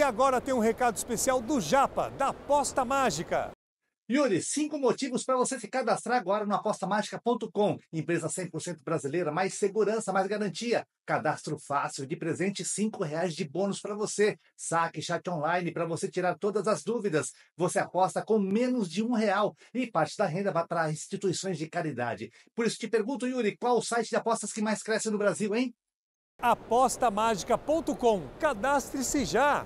E agora tem um recado especial do Japa, da Aposta Mágica. Yuri, cinco motivos para você se cadastrar agora no apostamágica.com. Empresa 100% brasileira, mais segurança, mais garantia. Cadastro fácil, de presente, cinco reais de bônus para você. Saque chat online para você tirar todas as dúvidas. Você aposta com menos de um real e parte da renda vai para instituições de caridade. Por isso te pergunto, Yuri, qual o site de apostas que mais cresce no Brasil, hein? apostamágica.com. Cadastre-se já!